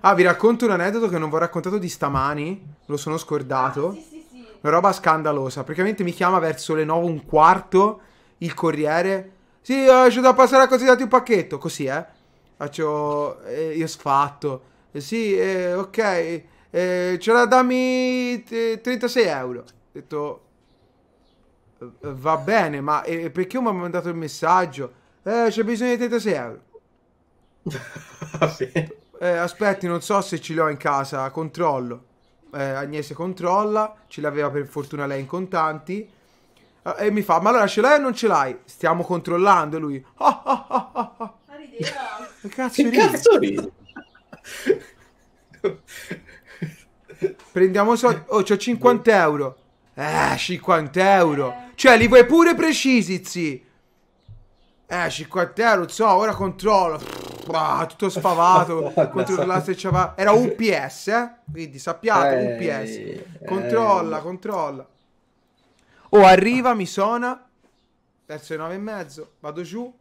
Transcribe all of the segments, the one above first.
Ah, vi racconto un aneddoto che non vi ho raccontato di stamani. Lo sono scordato. Ah, sì, sì, sì. Una roba scandalosa. Praticamente mi chiama verso le 9 un quarto il corriere. Sì, eh, c'è da passare a consigliarti un pacchetto. Così, eh. Faccio. Eh, io sfatto. Eh, sì, eh, ok. Eh, ce la dammi 36 eh, euro. Ho detto. Eh, va bene, ma eh, perché mi ha mandato il messaggio? Eh, c'è bisogno di 36 euro. Va bene. Ah, eh, aspetti, non so se ce l'ho in casa, controllo. Eh, Agnese controlla, ce l'aveva per fortuna lei in contanti. Eh, e mi fa, ma allora ce l'hai o non ce l'hai? Stiamo controllando lui. Oh, oh, oh, oh, Ma rideva. che ride. cazzo ridi? Prendiamo soldi. Oh, c'ho 50 euro. Eh, 50 euro. Eh. Cioè, li vuoi pure precisi, zi. Eh, 50 euro, so, ora controllo tutto sfavato controlla se c'era... Era UPS, eh? quindi sappiate, eh, UPS. Eh. Controlla, eh. controlla. oh, arriva, mi suona, verso le nove e mezzo, vado giù,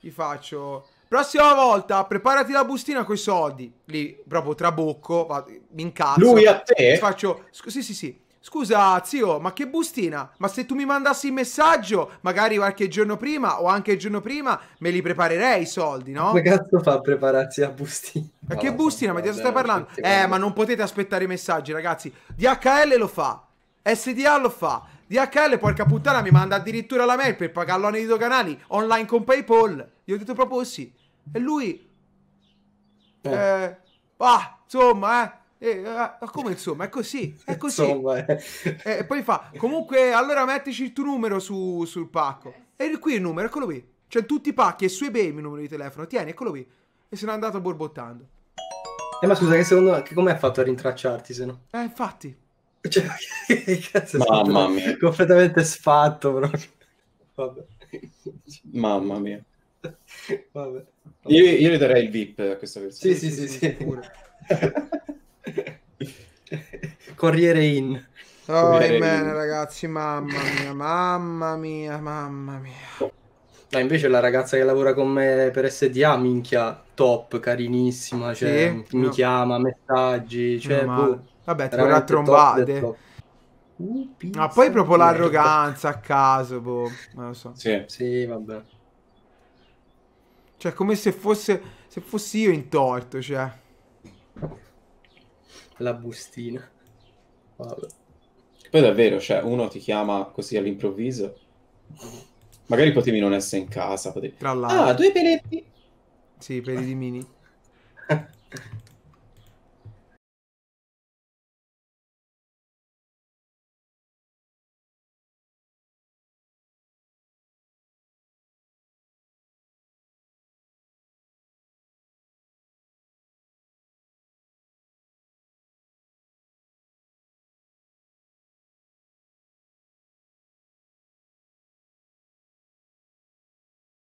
gli faccio... Prossima volta preparati la bustina con i soldi. Lì, proprio trabocco, vado, mi incazzo. Lui a te? Faccio... Sì, sì, sì Scusa, zio, ma che bustina? Ma se tu mi mandassi il messaggio, magari qualche giorno prima o anche il giorno prima, me li preparerei i soldi, no? Come cazzo fa a prepararsi a bustina? Ma no, che bustina? Ma di cosa stai parlando? Eh, parla. ma non potete aspettare i messaggi, ragazzi. DHL lo fa, SDA lo fa, DHL, porca puttana, mi manda addirittura la mail per pagarlo nei di canali online con PayPal. Gli ho detto proprio sì. E lui... Eh. eh ah, insomma, eh. E, uh, eh, ah, ah, come insomma, è così, è così. Insomma, eh. eh. e, poi fa, comunque, allora mettici il tuo numero su, sul pacco. E qui il numero, eccolo qui. C'è tutti i pacchi e su eBay il numero di telefono. Tieni, eccolo qui. E se n'è andato borbottando. Eh, ma scusa, che secondo me, come hai fatto a rintracciarti se no? Eh, infatti. Cioè, che cazzo Mamma mia. Completamente sfatto proprio. Vabbè. Mamma mia. Vabbè. Vabbè. Io, io le darei il VIP a questa versione. Sì, sì, sì, sì. sì, sì Corriere in. Oh, Corriere in. ragazzi, mamma mia, mamma mia, mamma mia. No, invece la ragazza che lavora con me per SDA, minchia, top, carinissima, cioè, sì? mi no. chiama, messaggi, cioè, no, boh, Vabbè, ti vorrà trombate. Top Uh, Ma poi proprio l'arroganza a caso, boh, non lo so. Sì. sì, vabbè. Cioè, come se fosse se fossi io in torto, cioè. La bustina. Vale. Poi davvero, cioè, uno ti chiama così all'improvviso. Magari potevi non essere in casa. Potevi... Tra Ah, due peletti. Sì, peli di mini.